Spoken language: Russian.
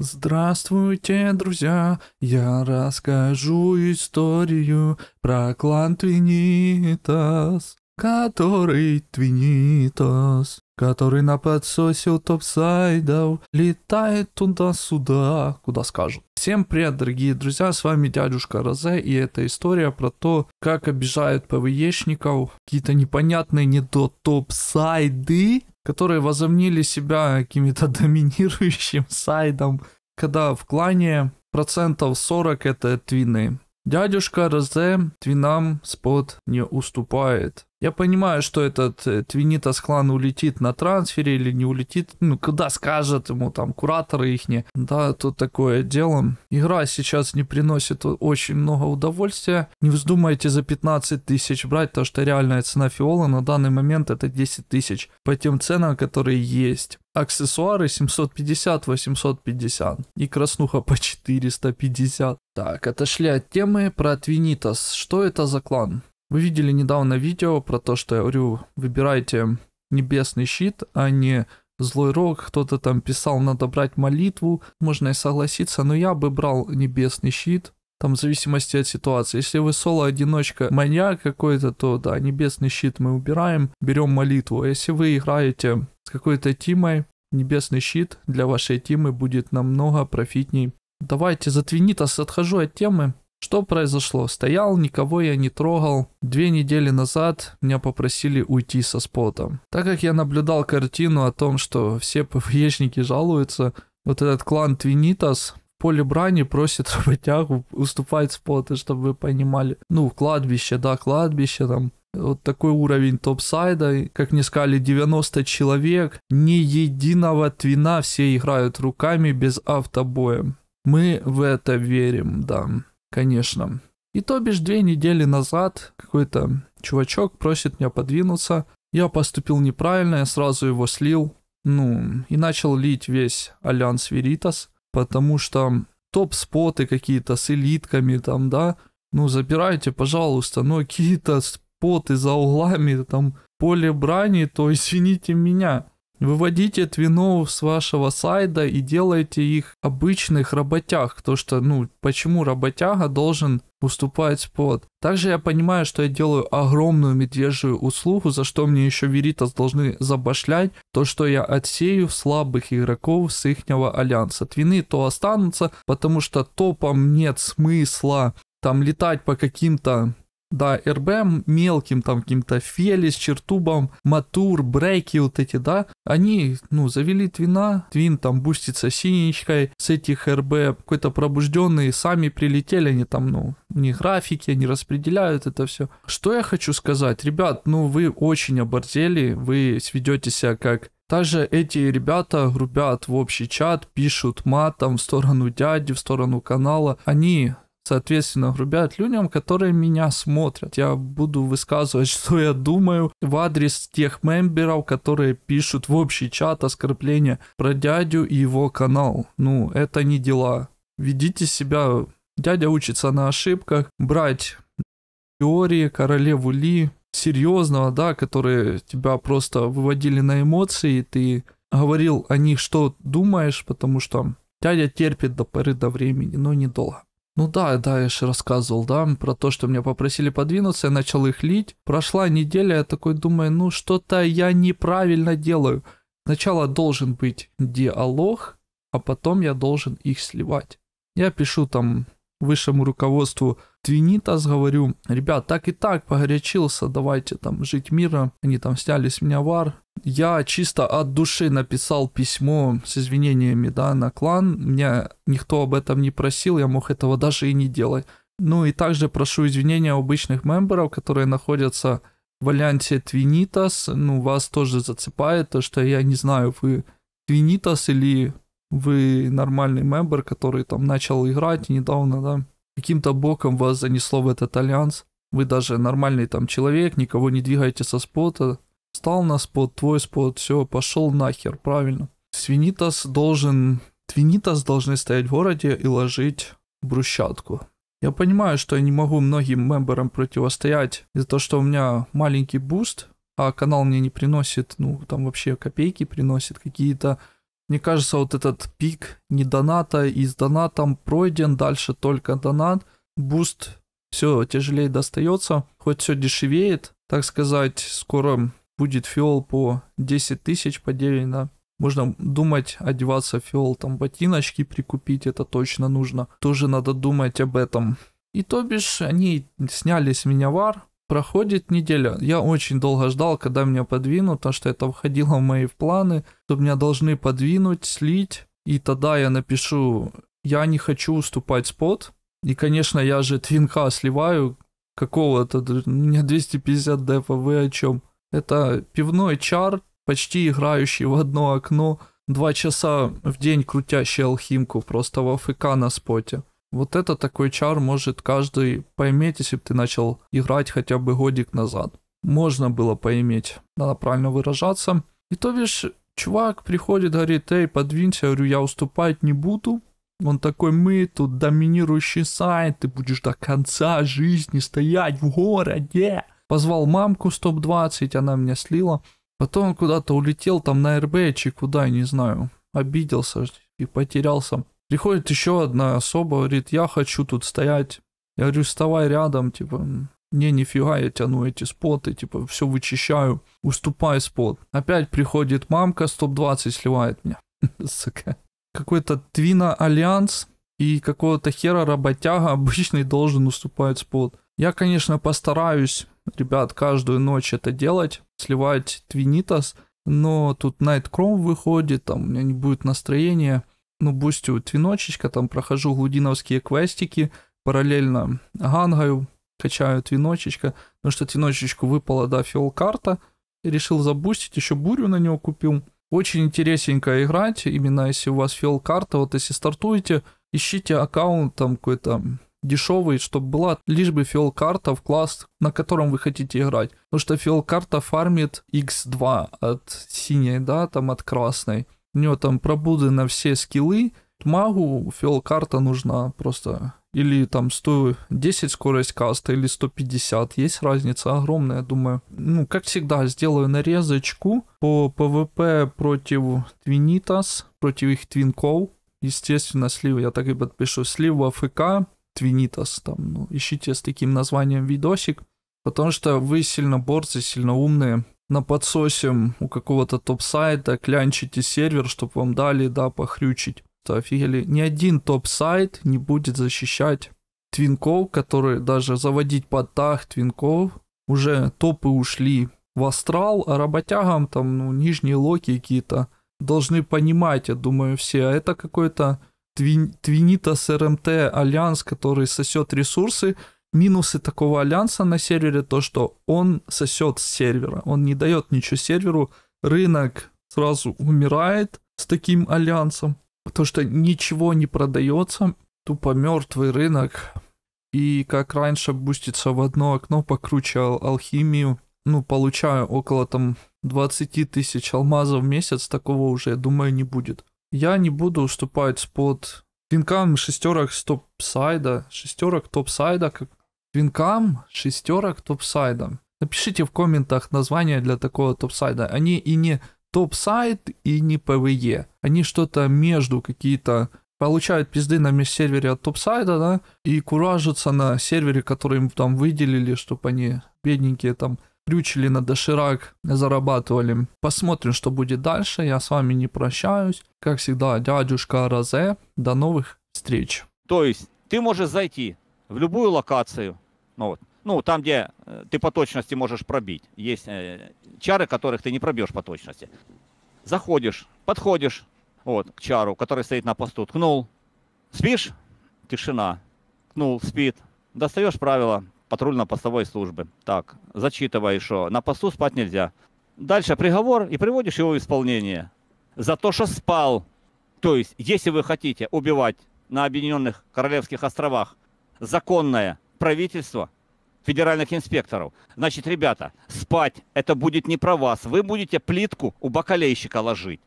Здравствуйте, друзья, я расскажу историю про клан Твинитас, который Твинитас, который на подсосе у топсайдов летает туда-сюда, куда скажут. Всем привет, дорогие друзья, с вами дядюшка Розе, и это история про то, как обижают ПВЕшников какие-то непонятные не до топ которые возомнили себя каким то доминирующим сайдом, когда в клане процентов 40 это твины, Дядюшка Розе твинам спот не уступает. Я понимаю, что этот э, Твинитас клан улетит на трансфере или не улетит, ну, когда скажет ему там кураторы ихние. Да, тут такое дело. Игра сейчас не приносит очень много удовольствия. Не вздумайте за 15 тысяч брать, потому что реальная цена фиола на данный момент это 10 тысяч. По тем ценам, которые есть аксессуары 750-850 и краснуха по 450. Так, отошли от темы про Твинитас. Что это за клан? Вы видели недавно видео про то, что я говорю, выбирайте небесный щит, а не злой рок. Кто-то там писал, надо брать молитву. Можно и согласиться, но я бы брал небесный щит. Там в зависимости от ситуации. Если вы соло-одиночка, маньяк какой-то, то да, небесный щит мы убираем, берем молитву. А если вы играете какой-то тимой, небесный щит для вашей тимы будет намного профитней. Давайте за Твинитас отхожу от темы. Что произошло? Стоял, никого я не трогал. Две недели назад меня попросили уйти со спота. Так как я наблюдал картину о том, что все ПВЕшники жалуются, вот этот клан Твинитас в поле брани просит работягу уступать споты, чтобы вы понимали. Ну, кладбище, да, кладбище там вот такой уровень топсайда. Как мне сказали, 90 человек. Ни единого твина все играют руками без автобоя. Мы в это верим, да, конечно. И то бишь две недели назад какой-то чувачок просит меня подвинуться. Я поступил неправильно, я сразу его слил. Ну, и начал лить весь Альянс Веритас, потому что топ-споты какие-то с элитками там, да, ну, забирайте, пожалуйста, ну, какие-то споты за углами, там поле брани, то извините меня. Выводите твинов с вашего сайда и делайте их обычных работяг, то что, ну, почему работяга должен уступать спот? Также я понимаю, что я делаю огромную медвежью услугу, за что мне еще Веритас должны забашлять, то, что я отсею слабых игроков с ихнего альянса. Твины то останутся, потому что топом нет смысла там летать по каким-то да, РБМ мелким там каким-то Фелис, Чертубом, Матур, Брейки вот эти, да, они, ну, завели Твина, Твин там бустится синечкой с этих РБ, какой-то пробужденный, сами прилетели, они там, ну, не графики, они распределяют это все. Что я хочу сказать, ребят, ну, вы очень оборзели, вы сведете себя как также эти ребята грубят в общий чат, пишут матом в сторону дяди, в сторону канала. Они соответственно, грубят людям, которые меня смотрят. Я буду высказывать, что я думаю в адрес тех мемберов, которые пишут в общий чат оскорбления про дядю и его канал. Ну, это не дела. Ведите себя... Дядя учится на ошибках, брать теории королеву Ли, серьезного, да, которые тебя просто выводили на эмоции, и ты говорил о них, что думаешь, потому что дядя терпит до поры до времени, но недолго. Ну да, да, я же рассказывал, да, про то, что меня попросили подвинуться, я начал их лить. Прошла неделя, я такой думаю, ну что-то я неправильно делаю. Сначала должен быть диалог, а потом я должен их сливать. Я пишу там высшему руководству Твинитас, говорю, ребят, так и так погорячился, давайте там жить мира. Они там сняли с меня вар. Я чисто от души написал письмо с извинениями, да, на клан. Меня никто об этом не просил, я мог этого даже и не делать. Ну и также прошу извинения у обычных мемберов, которые находятся в альянсе Твинитас. Ну, вас тоже зацепает то, что я не знаю, вы Твинитас или вы нормальный мембер, который там начал играть недавно, да, каким-то боком вас занесло в этот альянс, вы даже нормальный там человек, никого не двигаете со спота, стал на спот, твой спот, все, пошел нахер, правильно. Свинитас должен, Твинитас должны стоять в городе и ложить брусчатку. Я понимаю, что я не могу многим мемберам противостоять из-за того, что у меня маленький буст, а канал мне не приносит, ну, там вообще копейки приносит, какие-то мне кажется, вот этот пик не доната и с донатом пройден, дальше только донат. Буст все тяжелее достается, хоть все дешевеет, так сказать, скоро будет фиол по 10 тысяч поделено. Можно думать, одеваться в фиол, там ботиночки прикупить, это точно нужно. Тоже надо думать об этом. И то бишь, они сняли с меня вар, Проходит неделя. Я очень долго ждал, когда меня подвинут, потому что это входило в мои планы, что меня должны подвинуть, слить. И тогда я напишу, я не хочу уступать спот. И, конечно, я же твинка сливаю какого-то, у меня 250 ДПВ. о чем? Это пивной чар, почти играющий в одно окно, два часа в день крутящий алхимку просто в АФК на споте. Вот это такой чар может каждый поиметь, если бы ты начал играть хотя бы годик назад. Можно было поиметь, надо правильно выражаться. И то видишь, чувак приходит, говорит, эй, подвинься, я говорю, я уступать не буду. Он такой, мы тут доминирующий сайт, ты будешь до конца жизни стоять в городе. Позвал мамку стоп топ-20, она меня слила. Потом куда-то улетел там на РБ, чи куда, не знаю. Обиделся и потерялся. Приходит еще одна особа, говорит, я хочу тут стоять. Я говорю, вставай рядом, типа, не, нифига, я тяну эти споты, типа, все вычищаю, уступай спот. Опять приходит мамка, стоп 20 сливает меня. Сука. Какой-то Твина Альянс и какого-то хера работяга обычный должен уступать спот. Я, конечно, постараюсь, ребят, каждую ночь это делать, сливать Твинитас, но тут Найт Кром выходит, там у меня не будет настроения ну, бустю твіночечка, там прохожу глудіновські квестики, паралельно гангаю, качаю твіночечка, ну что твіночечку выпала, да, фиол-карта, решил забустить, еще бурю на него купил. Очень интересненько играть, именно если у вас фиол-карта, вот если стартуете, ищите аккаунт там какой-то дешевый, чтобы была лишь бы фиол-карта в класс, на котором вы хотите играть. Потому что фиол-карта фармит x2 от синей, да, там от красной у него там пробуды на все скиллы, магу фиол-карта нужна просто. Или там 110 скорость каста, или 150. Есть разница огромная, думаю. Ну, как всегда, сделаю нарезочку по ПВП против Твинитас, против их твинков. Естественно, слива, я так и подпишу. Слива ФК, Твинитас, там, ну, ищите с таким названием видосик. Потому что вы сильно борцы, сильно умные на подсосе у какого-то топ-сайта, клянчите сервер, чтобы вам дали, да, похрючить. То офигели. Ни один топ-сайт не будет защищать твинков, которые даже заводить под тах твинков. Уже топы ушли в астрал, а работягам там, ну, нижние локи какие-то должны понимать, я думаю, все. А это какой-то Твин, Твинита с РМТ эм Альянс, который сосет ресурсы, минусы такого альянса на сервере то, что он сосет с сервера, он не дает ничего серверу, рынок сразу умирает с таким альянсом, то, что ничего не продается, тупо мертвый рынок, и как раньше бустится в одно окно, покруче ал- алхимию, ну, получаю около там 20 тысяч алмазов в месяц, такого уже, я думаю, не будет. Я не буду уступать под финкам шестерок топ-сайда, шестерок топ-сайда, как твинкам, шестерок, топсайдам. Напишите в комментах название для такого топсайда. Они и не топсайд, и не ПВЕ. Они что-то между какие-то получают пизды на сервере от топсайда, да, и куражатся на сервере, который им там выделили, чтобы они, бедненькие, там, крючили на доширак, зарабатывали. Посмотрим, что будет дальше. Я с вами не прощаюсь. Как всегда, дядюшка Розе. До новых встреч. То есть ты можешь зайти в любую локацию, ну, вот. ну там, где э, ты по точности можешь пробить. Есть э, чары, которых ты не пробьешь по точности. Заходишь, подходишь вот, к чару, который стоит на посту, ткнул. Спишь? Тишина. Ткнул, спит. Достаешь правила патрульно-постовой службы. Так, зачитываешь, что на посту спать нельзя. Дальше приговор и приводишь его в исполнение. За то, что спал. То есть, если вы хотите убивать на Объединенных Королевских островах законное Правительство федеральных инспекторов. Значит, ребята, спать это будет не про вас. Вы будете плитку у бакалейщика ложить.